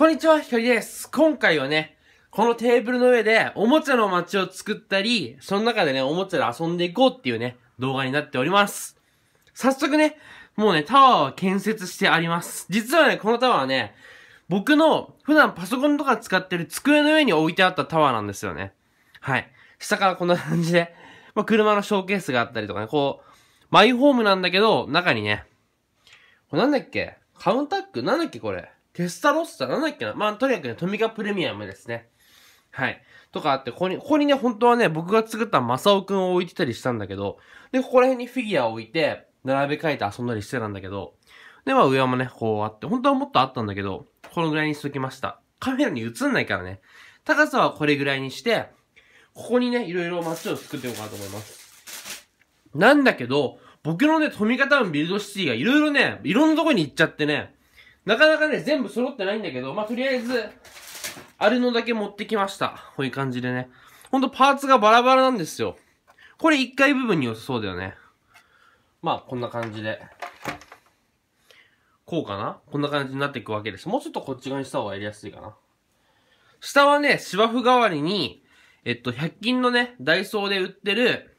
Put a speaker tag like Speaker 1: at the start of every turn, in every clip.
Speaker 1: こんにちは、ひかりです。今回はね、このテーブルの上でおもちゃの街を作ったり、その中でね、おもちゃで遊んでいこうっていうね、動画になっております。早速ね、もうね、タワーは建設してあります。実はね、このタワーはね、僕の普段パソコンとか使ってる机の上に置いてあったタワーなんですよね。はい。下からこんな感じで、まあ、車のショーケースがあったりとかね、こう、マイホームなんだけど、中にね、これなんだっけカウンタックなんだっけこれ。テスタロスサなんだっけなまあ、とにかくね、トミカプレミアムですね。はい。とかあって、ここに、ここにね、本当はね、僕が作ったマサオくんを置いてたりしたんだけど、で、ここら辺にフィギュアを置いて、並べ替えて遊んだりしてたんだけど、で、まあ上もね、こうあって、本当はもっとあったんだけど、このぐらいにしときました。カメラに映んないからね。高さはこれぐらいにして、ここにね、いろいろ街を作っておこうかなと思います。なんだけど、僕のね、富方のビルドシティがいろいろね、いろんなとこに行っちゃってね、なかなかね、全部揃ってないんだけど、まあ、とりあえず、あるのだけ持ってきました。こういう感じでね。ほんとパーツがバラバラなんですよ。これ1階部分に良さそうだよね。まあ、こんな感じで。こうかなこんな感じになっていくわけです。もうちょっとこっち側にした方がやりやすいかな。下はね、芝生代わりに、えっと、100均のね、ダイソーで売ってる、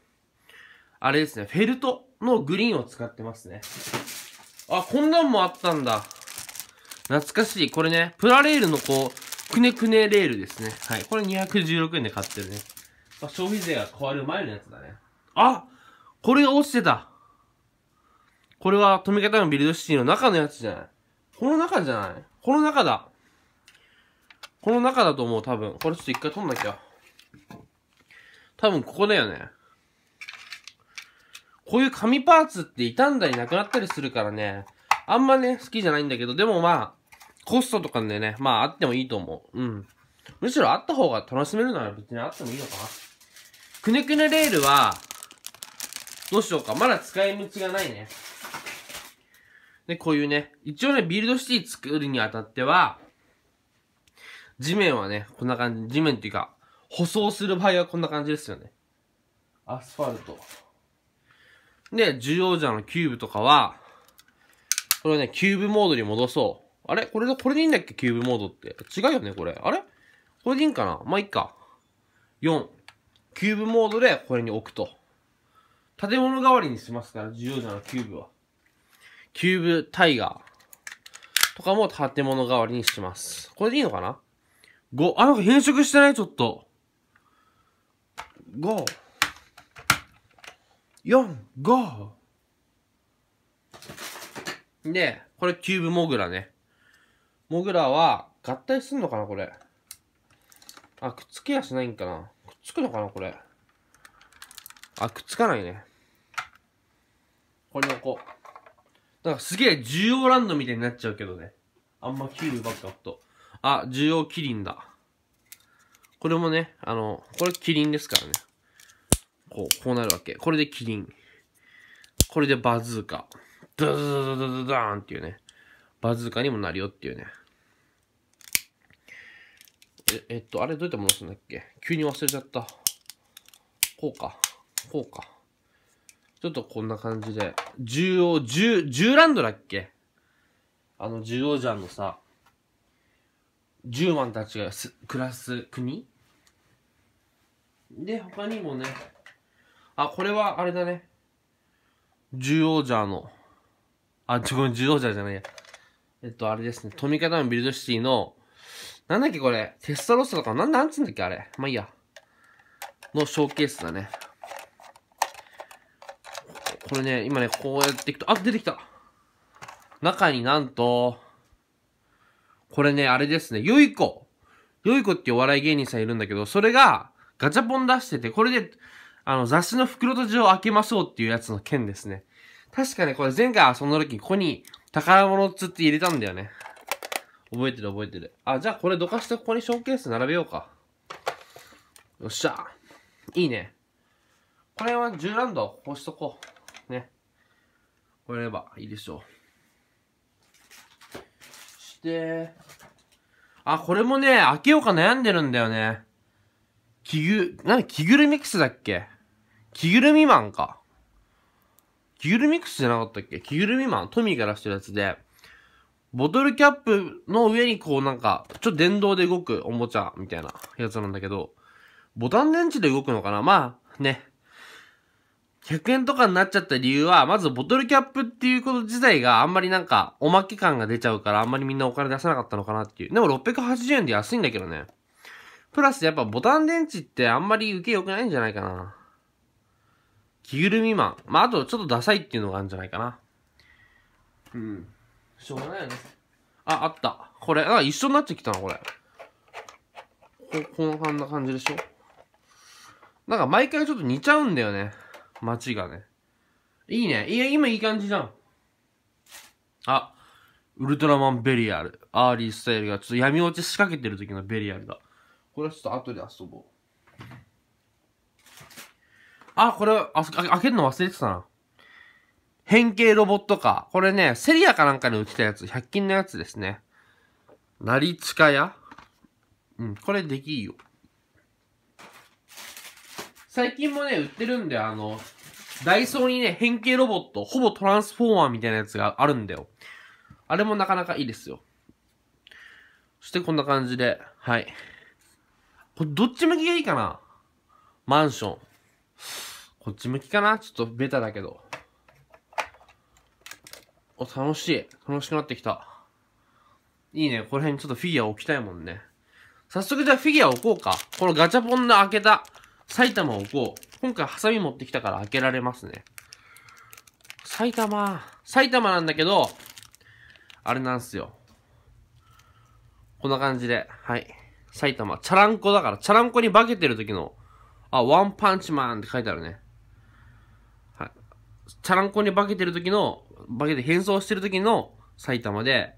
Speaker 1: あれですね、フェルトのグリーンを使ってますね。あ、こんなんもあったんだ。懐かしい。これね、プラレールのこう、くねくねレールですね。はい。これ216円で買ってるね。まあ、消費税が変わる前のやつだね。あこれが落ちてたこれは、富方のビルドシティの中のやつじゃないこの中じゃないこの中だ。この中だと思う、多分。これちょっと一回取んなきゃ。多分ここだよね。こういう紙パーツって傷んだりなくなったりするからね、あんまね、好きじゃないんだけど、でもまあ、コストとかでね、まああってもいいと思う。うん。むしろあった方が楽しめるなら別にあってもいいのかな。くねくねレールは、どうしようか。まだ使い道がないね。で、こういうね、一応ね、ビルドシティ作るにあたっては、地面はね、こんな感じ、地面っていうか、舗装する場合はこんな感じですよね。アスファルト。で、重要者のキューブとかは、これね、キューブモードに戻そう。あれこれ、これでいいんだっけキューブモードって。違うよねこれ。あれこれでいいんかなまあ、いっか。4。キューブモードでこれに置くと。建物代わりにしますから、重要ない、キューブは。キューブタイガーとかも建物代わりにします。これでいいのかな ?5。あ、なんか変色してないちょっと。5。4、5。で、これキューブモグラね。モグラは合体すんのかなこれ。あ、くっつけやしないんかな。くっつくのかなこれ。あ、くっつかないね。これに置こう。なんかすげえ重要ランドみたいになっちゃうけどね。あんまキールばっかと。あ、重要キリンだ。これもね、あの、これキリンですからね。こう、こうなるわけ。これでキリン。これでバズーカ。ドゥドゥドゥドゥドゥーンっていうね。バズーカにもなるよっていうね。え、えっと、あれどうやって戻すんだっけ急に忘れちゃった。こうか。こうか。ちょっとこんな感じで。獣王、獣、獣ランドだっけあの、獣王者のさ、獣0万たちが暮らす国で、他にもね、あ、これはあれだね。獣王者の、あ、ちょ、ごめん、獣王者じゃないや。えっと、あれですね、富方のビルドシティの、なんだっけこれテスタロスとか、なん、なんつうんだっけあれ。まあいいや。のショーケースだね。これね、今ね、こうやっていくと、あ、出てきた中になんと、これね、あれですね、よいこよいこっていうお笑い芸人さんいるんだけど、それが、ガチャポン出してて、これで、あの、雑誌の袋とじを開けましょうっていうやつの件ですね。確かね、これ前回遊んだ時にここに宝物っつって入れたんだよね。覚えてる覚えてる。あ、じゃあこれどかしてここにショーケース並べようか。よっしゃ。いいね。これは10ランドこうしとこう。ね。これればいいでしょう。して、あ、これもね、開けようか悩んでるんだよね。着ぐ、なに着ぐるミックスだっけ着ぐるみマンか。着ぐるミックスじゃなかったっけ着ぐるみマントミーからしてるやつで。ボトルキャップの上にこうなんか、ちょっと電動で動くおもちゃみたいなやつなんだけど、ボタン電池で動くのかなまあね。100円とかになっちゃった理由は、まずボトルキャップっていうこと自体があんまりなんかおまけ感が出ちゃうからあんまりみんなお金出さなかったのかなっていう。でも680円で安いんだけどね。プラスやっぱボタン電池ってあんまり受け良くないんじゃないかな。着ぐるみマン。まああとちょっとダサいっていうのがあるんじゃないかな。うん。しょうがないよね。あ、あった。これ、あ、一緒になってきたな、これ。こ、こんな感じでしょなんか毎回ちょっと似ちゃうんだよね。街がね。いいね。いや、今いい感じじゃん。あ、ウルトラマンベリアル。アーリースタイルがちょっと闇落ち仕掛けてる時のベリアルだ。これはちょっと後で遊ぼう。あ、これ、あ、開けるの忘れてたな。変形ロボットカー。これね、セリアかなんかに売ってたやつ、100均のやつですね。なりちかやうん、これできいよ。最近もね、売ってるんだよ。あの、ダイソーにね、変形ロボット、ほぼトランスフォーマーみたいなやつがあるんだよ。あれもなかなかいいですよ。そしてこんな感じで、はい。これどっち向きがいいかなマンション。こっち向きかなちょっとベタだけど。お、楽しい。楽しくなってきた。いいね。この辺にちょっとフィギュア置きたいもんね。早速じゃあフィギュア置こうか。このガチャポンの開けた埼玉を置こう。今回ハサミ持ってきたから開けられますね。埼玉。埼玉なんだけど、あれなんすよ。こんな感じで。はい。埼玉。チャランコだから。チャランコに化けてる時の、あ、ワンパンチマンって書いてあるね。はい。チャランコに化けてる時の化けて変装してる時の埼玉で、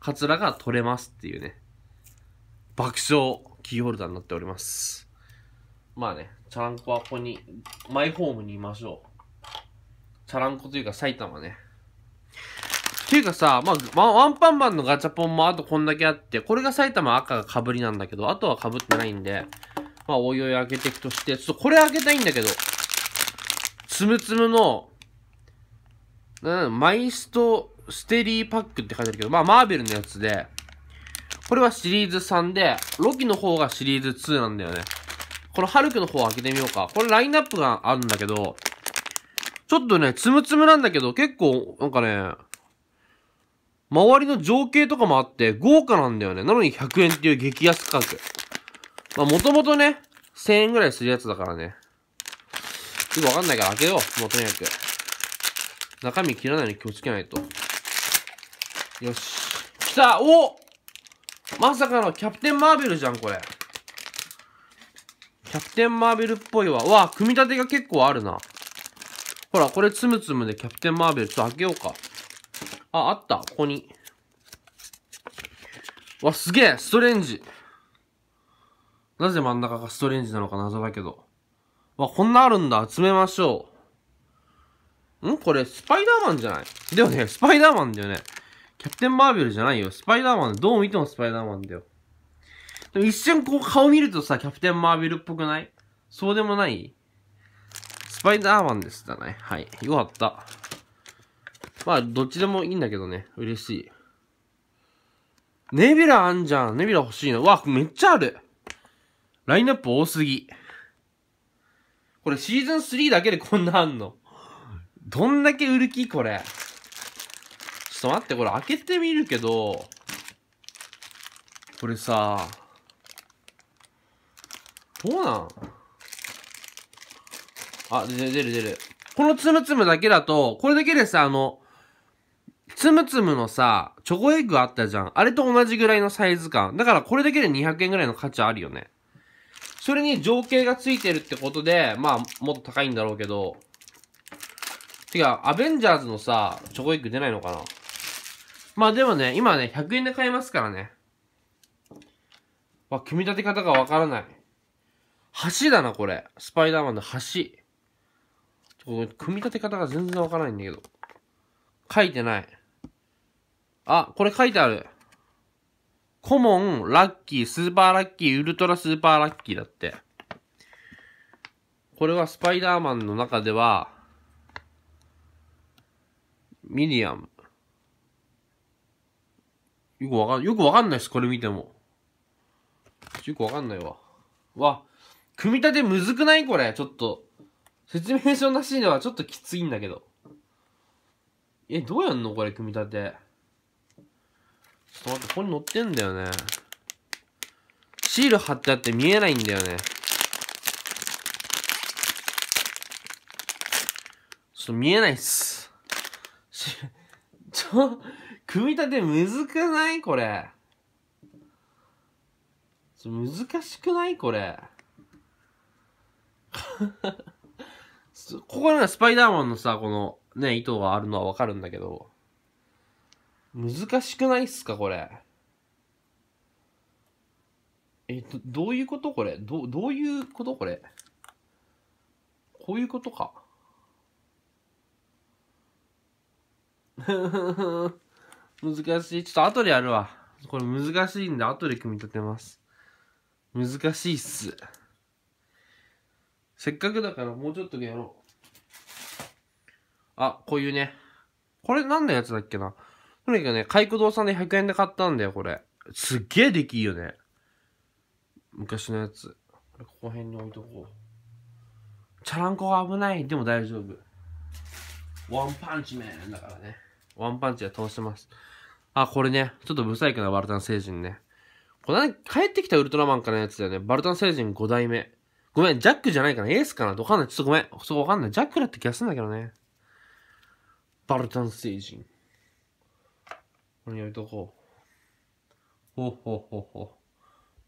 Speaker 1: カツラが取れますっていうね、爆笑キーホルダーになっております。まあね、チャランコはここに、マイホームにいましょう。チャランコというか埼玉ね。っていうかさ、まあ、ワンパンマンのガチャポンもあとこんだけあって、これが埼玉赤が被りなんだけど、あとは被ってないんで、まあ、おいおい開けていくとして、ちょっとこれ開けたいんだけど、つむつむのうん、マイストステリーパックって書いてあるけど、まあ、マーベルのやつで、これはシリーズ3で、ロキの方がシリーズ2なんだよね。このハルクの方開けてみようか。これラインナップがあるんだけど、ちょっとね、つむつむなんだけど、結構、なんかね、周りの情景とかもあって、豪華なんだよね。なのに100円っていう激安価格。まあ、もともとね、1000円ぐらいするやつだからね。よくわかんないから開けよう。もうとにかく。中身切らないように気をつけないと。よし。来たおまさかのキャプテンマーベルじゃん、これ。キャプテンマーベルっぽいわ。わ、組み立てが結構あるな。ほら、これつむつむでキャプテンマーベル。ちょっと開けようか。あ、あった。ここに。わ、すげえストレンジ。なぜ真ん中がストレンジなのか謎だけど。わ、こんなあるんだ。集めましょう。んこれ、スパイダーマンじゃないでもね、スパイダーマンだよね。キャプテン・マーベルじゃないよ。スパイダーマン、どう見てもスパイダーマンだよ。でも一瞬こう顔見るとさ、キャプテン・マーベルっぽくないそうでもないスパイダーマンですだね。はい。よかった。まあ、どっちでもいいんだけどね。嬉しい。ネビラあんじゃん。ネビラ欲しいの。わ、めっちゃある。ラインナップ多すぎ。これシーズン3だけでこんなあんの。どんだけ売る気これ。ちょっと待って、これ開けてみるけど、これさ、どうなんあ、出る出る。出る。このつむつむだけだと、これだけでさ、あの、つむつむのさ、チョコエッグあったじゃん。あれと同じぐらいのサイズ感。だからこれだけで200円ぐらいの価値あるよね。それに情景がついてるってことで、まあ、もっと高いんだろうけど、てか、アベンジャーズのさ、チョコエッグ出ないのかなまあでもね、今ね、100円で買えますからね。わ、組み立て方がわからない。橋だな、これ。スパイダーマンの橋。組み立て方が全然わからないんだけど。書いてない。あ、これ書いてある。コモン、ラッキー、スーパーラッキー、ウルトラスーパーラッキーだって。これはスパイダーマンの中では、ミディアム。よくわかん、よくわかんないです、これ見ても。よくわかんないわ。わ、組み立てむずくないこれ、ちょっと。説明書なしではちょっときついんだけど。え、どうやんのこれ、組み立て。ちょっと待って、ここに載ってんだよね。シール貼ってあって見えないんだよね。ちょっと見えないっす。ち、ちょ、組み立てむずくないこれ。難しくないこれ。ここにはスパイダーマンのさ、このね、糸があるのはわかるんだけど、難しくないっすかこれ。え、ど、どういうことこれど、どういうことこれこういうことか。難しい。ちょっと後でやるわ。これ難しいんで後で組み立てます。難しいっす。せっかくだからもうちょっとでやろう。あ、こういうね。これ何のやつだっけな。とにかくね、カイコ堂さんで100円で買ったんだよ、これ。すっげえ出来いいよね。昔のやつ。これここ辺に置いとこう。チャランコが危ない。でも大丈夫。ワンパンチメンだからね。ワンパンチで倒してます。あ、これね、ちょっと不細工なバルタン星人ね。この帰ってきたウルトラマンかなのやつだよね。バルタン星人5代目。ごめん、ジャックじゃないかなエースかなわかんない。ちょっとごめん。そこわかんない。ジャックだって気がするんだけどね。バルタン星人。これやりとこう。ほうほうほうほ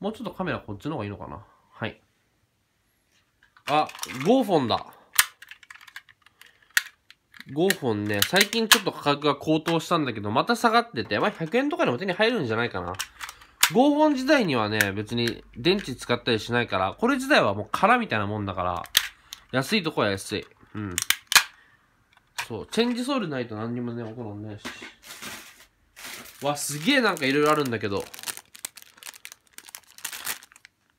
Speaker 1: う。もうちょっとカメラこっちの方がいいのかなはい。あ、ゴーフォンだ。5本ね、最近ちょっと価格が高騰したんだけど、また下がってて、まあ、100円とかでも手に入るんじゃないかな。5本自体にはね、別に電池使ったりしないから、これ自体はもう空みたいなもんだから、安いとこは安い。うん。そう、チェンジソールないと何にもね、起こらんねし。わ、すげえなんか色々あるんだけど。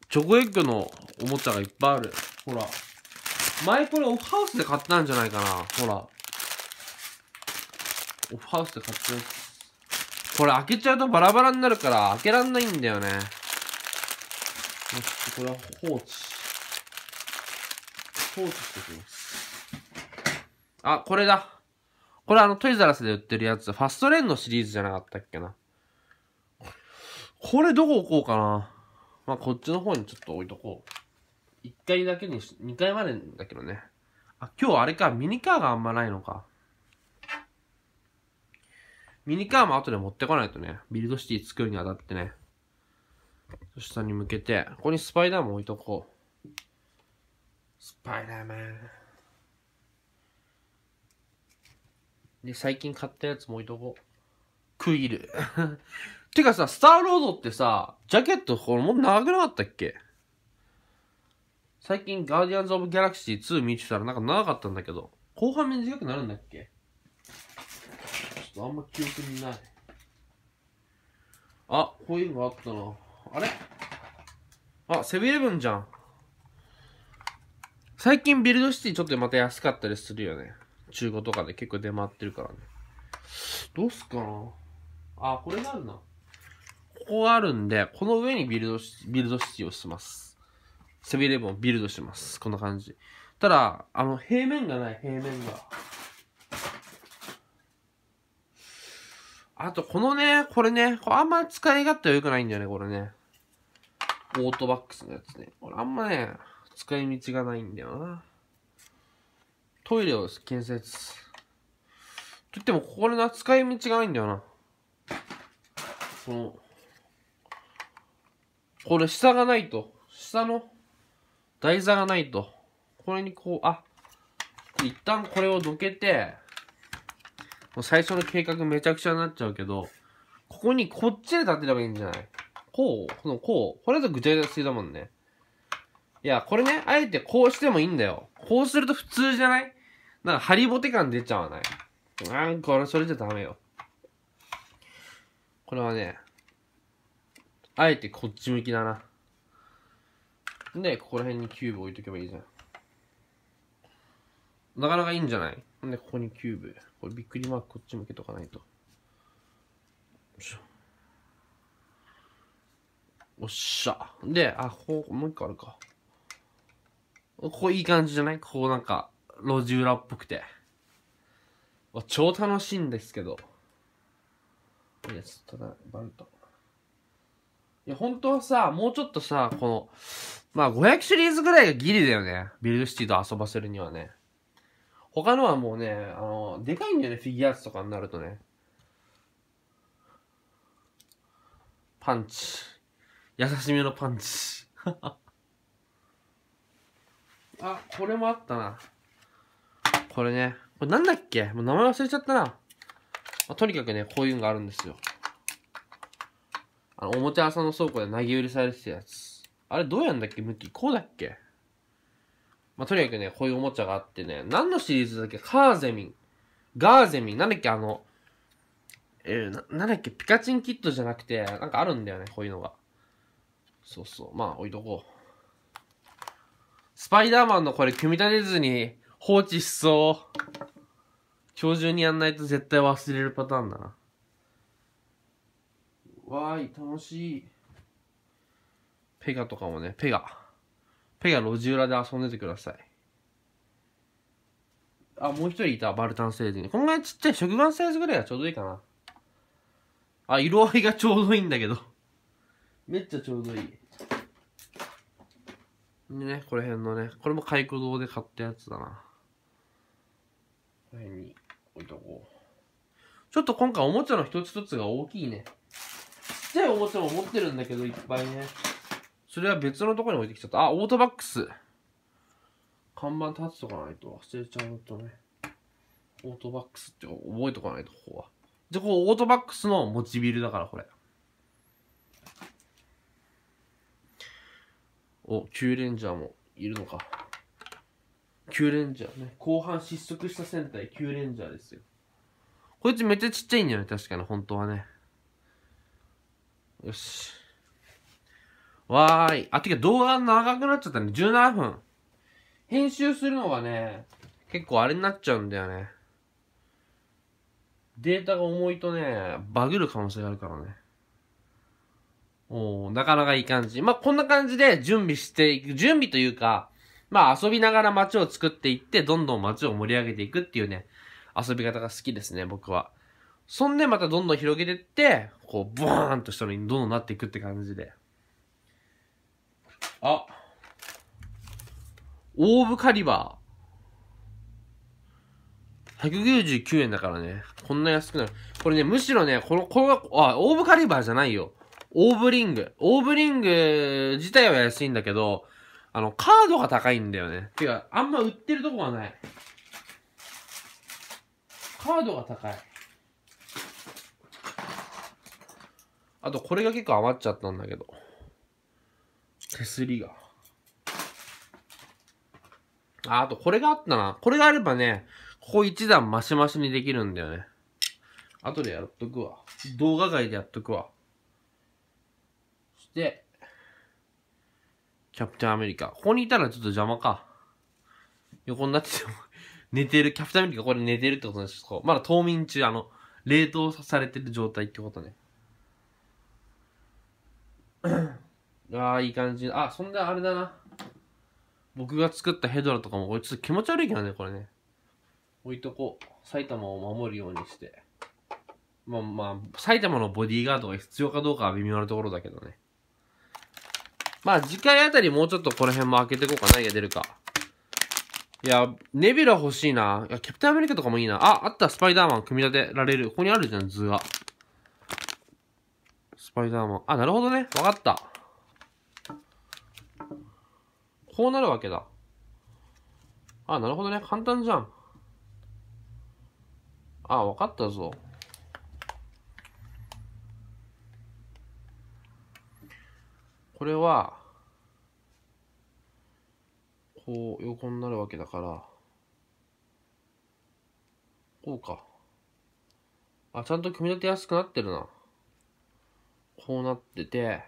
Speaker 1: チョコエッグのおもちゃがいっぱいある。ほら。前これオフハウスで買ったんじゃないかな。ほら。オフハウスで買っう。これ開けちゃうとバラバラになるから開けらんないんだよね。よし、これは放置。放置しておきます。あ、これだ。これあのトイザラスで売ってるやつ。ファストレンのシリーズじゃなかったっけな。これどこ置こうかな。まあ、こっちの方にちょっと置いとこう。1階だけにし、2階までだけどね。あ、今日あれか、ミニカーがあんまないのか。ミニカーも後で持ってこないとね、ビルドシティ作るにあたってね。下に向けて、ここにスパイダーマン置いとこう。スパイダーマン。で、最近買ったやつも置いとこう。クイル。てかさ、スターロードってさ、ジャケットこれも長くなかったっけ最近ガーディアンズ・オブ・ギャラクシー2見てたらなんか長かったんだけど、後半短くなるんだっけっとあんま記憶にない。あ、こういうのがあったな。あれあ、セブンイレブンじゃん。最近ビルドシティちょっとまた安かったりするよね。中古とかで結構出回ってるからね。どうすっかなあ、これがあるな。ここがあるんで、この上にビルドシビルドシティをします。セブンイレブンをビルドします。こんな感じ。ただ、あの、平面がない、平面が。あと、このね、これね、これあんま使い勝手は良くないんだよね、これね。オートバックスのやつね。これあんまね、使い道がないんだよな。トイレを建設。といっても、これな、使い道がないんだよな。この、これ下がないと。下の台座がないと。これにこう、あ、一旦これをどけて、もう最初の計画めちゃくちゃになっちゃうけど、ここにこっちで立てればいいんじゃないこうこのこうこれだとぐちゃぐちゃすぎだもんね。いや、これね、あえてこうしてもいいんだよ。こうすると普通じゃないなんかハリボテ感出ちゃわない。なんか俺それじゃダメよ。これはね、あえてこっち向きだな。で、ここら辺にキューブ置いとけばいいじゃん。なかなかいいんじゃないで、ここにキューブ。これびっくりマークこっち向けとかないと。よいしょ。おっしゃ。で、あ、こう、もう一個あるか。ここいい感じじゃないこうなんか、路地裏っぽくて。超楽しいんですけど。いや、ただ、バルト。いや、本当はさ、もうちょっとさ、この、まあ500シリーズぐらいがギリだよね。ビルドシティと遊ばせるにはね。他のはもうね、あの、でかいんだよね、フィギュアーツとかになるとね。パンチ。優しめのパンチ。あ、これもあったな。これね。これなんだっけもう名前忘れちゃったな。まあ、とにかくね、こういうのがあるんですよ。あの、おもちゃ屋さんの倉庫で投げ売りされてたやつ。あれどうやんだっけ向きこうだっけまあ、とにかくね、こういうおもちゃがあってね、何のシリーズだっけカーゼミン。ガーゼミン。なんだっけあの、えー、な、なんだっけピカチンキットじゃなくて、なんかあるんだよね、こういうのが。そうそう。まあ、置いとこう。スパイダーマンのこれ、組み立てずに放置しそう。今日中にやんないと絶対忘れるパターンだな。わーい、楽しい。ペガとかもね、ペガ。ペア路地裏で遊んでてください。あ、もう一人いた、バルタン星人。こんぐらいちっちゃい食玩サイズぐらいがちょうどいいかな。あ、色合いがちょうどいいんだけど。めっちゃちょうどいい。ね、これ辺のね、これも回顧堂で買ったやつだな。この辺に置いとこう。ちょっと今回おもちゃの一つ一つが大きいね。ちっちゃいおもちゃも持ってるんだけど、いっぱいね。それは別のところに置いてきちゃった。あ、オートバックス。看板立つとかないと忘れちゃうとね。オートバックスって覚えとかないと、ここは。じゃ、ここオートバックスの持ちビルだから、これ。お、9レンジャーもいるのか。9レンジャーね。後半失速した戦隊9レンジャーですよ。こいつめっちゃちっちゃいんだよね、確かに、本当はね。よし。わーい。あ、てか動画長くなっちゃったね。17分。編集するのがね、結構あれになっちゃうんだよね。データが重いとね、バグる可能性があるからね。おおなかなかいい感じ。まあ、こんな感じで準備していく。準備というか、まあ、遊びながら街を作っていって、どんどん街を盛り上げていくっていうね、遊び方が好きですね、僕は。そんでまたどんどん広げていって、こう、ブーンとしたのにどんどんなっていくって感じで。あ、オーブカリバー。199円だからね。こんな安くなる。これね、むしろね、この、これあ、オーブカリバーじゃないよ。オーブリング。オーブリング自体は安いんだけど、あの、カードが高いんだよね。てか、あんま売ってるとこがない。カードが高い。あと、これが結構余っちゃったんだけど。手すりが。あ、あとこれがあったな。これがあればね、ここ一段マシマシにできるんだよね。後でやっとくわ。動画外でやっとくわ。そして、キャプテンアメリカ。ここにいたらちょっと邪魔か。横になってても寝てる。キャプテンアメリカこれ寝てるってことなんですまだ冬眠中、あの、冷凍されてる状態ってことね。ああ、いい感じ。あ、そんであれだな。僕が作ったヘドラとかも、こいつ気持ち悪いけどね、これね。置いとこう。埼玉を守るようにして。まあまあ、埼玉のボディーガードが必要かどうかは微妙なところだけどね。まあ次回あたりもうちょっとこの辺も開けていこうかな。何が出るか。いや、ネビュラ欲しいな。いや、キャプテンアメリカとかもいいな。あ、あった、スパイダーマン組み立てられる。ここにあるじゃん、図が。スパイダーマン。あ、なるほどね。わかった。こうなるわけだ。あ、なるほどね。簡単じゃん。あ、わかったぞ。これは、こう横になるわけだから、こうか。あ、ちゃんと組み立てやすくなってるな。こうなってて、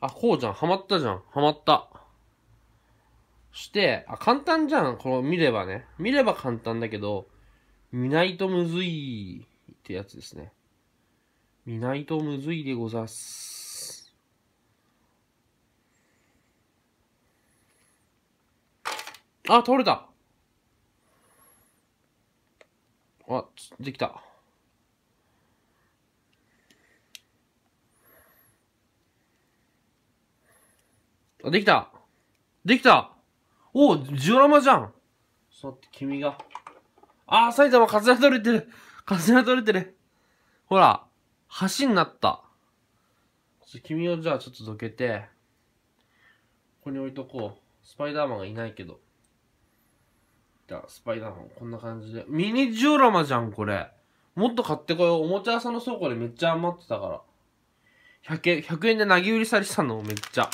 Speaker 1: あ、こうじゃん。はまったじゃん。はまった。して、あ、簡単じゃん。この見ればね。見れば簡単だけど、見ないとむずいってやつですね。見ないとむずいでござす。あ、取れたあ、できた。あ、できたできたおジオラマじゃんちょって君が。ああ、埼玉風が取れてる風が取れてるほら、橋になった。君をじゃあちょっとどけて、ここに置いとこう。スパイダーマンがいないけど。じゃあ、スパイダーマン、こんな感じで。ミニジオラマじゃん、これ。もっと買ってこよう。おもちゃ屋さんの倉庫でめっちゃ余ってたから。100円、100円で投げ売りされてたの、めっちゃ。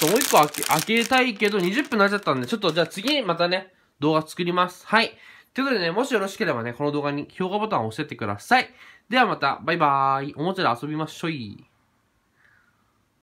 Speaker 1: ちょっともう一個開け、開けたいけど20分になっちゃったんで、ちょっとじゃあ次またね、動画作ります。はい。ということでね、もしよろしければね、この動画に評価ボタンを押してってください。ではまた、バイバーイ。おもちゃで遊びましょい。